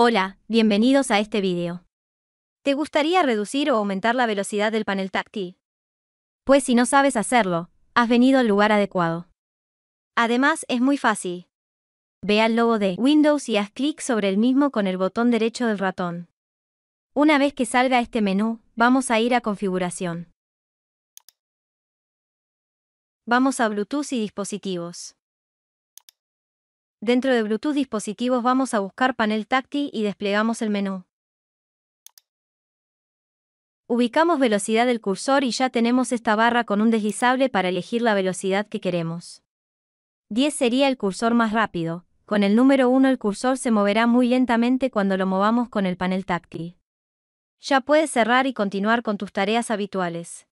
Hola, bienvenidos a este vídeo. ¿Te gustaría reducir o aumentar la velocidad del panel táctil? Pues si no sabes hacerlo, has venido al lugar adecuado. Además, es muy fácil. Ve al logo de Windows y haz clic sobre el mismo con el botón derecho del ratón. Una vez que salga este menú, vamos a ir a Configuración. Vamos a Bluetooth y dispositivos. Dentro de Bluetooth dispositivos vamos a buscar panel táctil y desplegamos el menú. Ubicamos velocidad del cursor y ya tenemos esta barra con un deslizable para elegir la velocidad que queremos. 10 sería el cursor más rápido, con el número 1 el cursor se moverá muy lentamente cuando lo movamos con el panel táctil. Ya puedes cerrar y continuar con tus tareas habituales.